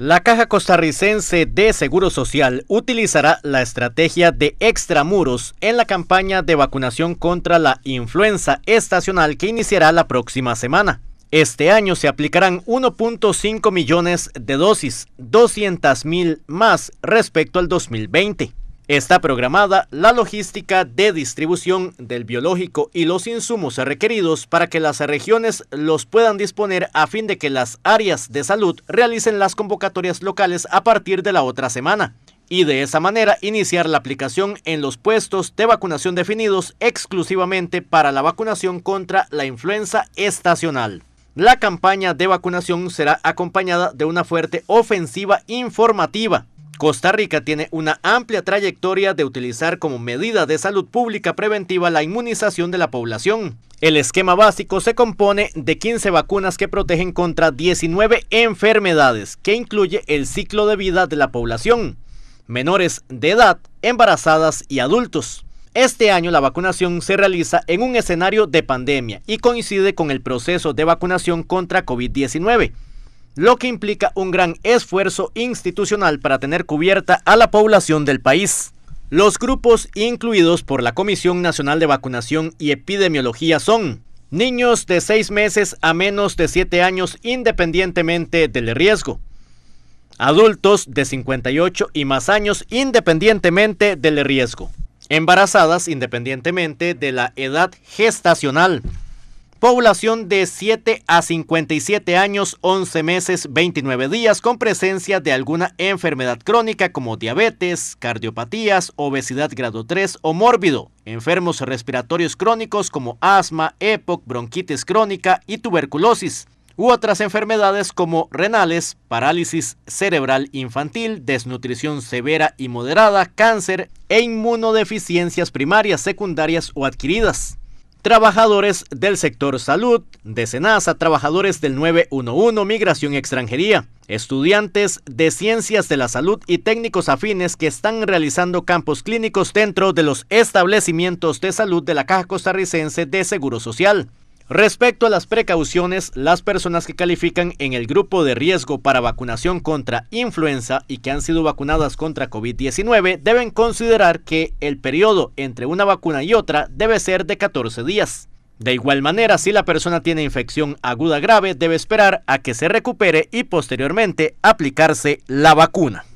La Caja Costarricense de Seguro Social utilizará la estrategia de extramuros en la campaña de vacunación contra la influenza estacional que iniciará la próxima semana. Este año se aplicarán 1.5 millones de dosis, 200 mil más respecto al 2020. Está programada la logística de distribución del biológico y los insumos requeridos para que las regiones los puedan disponer a fin de que las áreas de salud realicen las convocatorias locales a partir de la otra semana y de esa manera iniciar la aplicación en los puestos de vacunación definidos exclusivamente para la vacunación contra la influenza estacional. La campaña de vacunación será acompañada de una fuerte ofensiva informativa Costa Rica tiene una amplia trayectoria de utilizar como medida de salud pública preventiva la inmunización de la población. El esquema básico se compone de 15 vacunas que protegen contra 19 enfermedades, que incluye el ciclo de vida de la población, menores de edad, embarazadas y adultos. Este año la vacunación se realiza en un escenario de pandemia y coincide con el proceso de vacunación contra COVID-19 lo que implica un gran esfuerzo institucional para tener cubierta a la población del país. Los grupos incluidos por la Comisión Nacional de Vacunación y Epidemiología son niños de 6 meses a menos de 7 años independientemente del riesgo, adultos de 58 y más años independientemente del riesgo, embarazadas independientemente de la edad gestacional, Población de 7 a 57 años, 11 meses, 29 días, con presencia de alguna enfermedad crónica como diabetes, cardiopatías, obesidad grado 3 o mórbido, enfermos respiratorios crónicos como asma, EPOC, bronquitis crónica y tuberculosis, u otras enfermedades como renales, parálisis cerebral infantil, desnutrición severa y moderada, cáncer e inmunodeficiencias primarias, secundarias o adquiridas. Trabajadores del sector salud, de Senasa, trabajadores del 911, migración y extranjería, estudiantes de ciencias de la salud y técnicos afines que están realizando campos clínicos dentro de los establecimientos de salud de la Caja Costarricense de Seguro Social. Respecto a las precauciones, las personas que califican en el grupo de riesgo para vacunación contra influenza y que han sido vacunadas contra COVID-19 deben considerar que el periodo entre una vacuna y otra debe ser de 14 días. De igual manera, si la persona tiene infección aguda grave, debe esperar a que se recupere y posteriormente aplicarse la vacuna.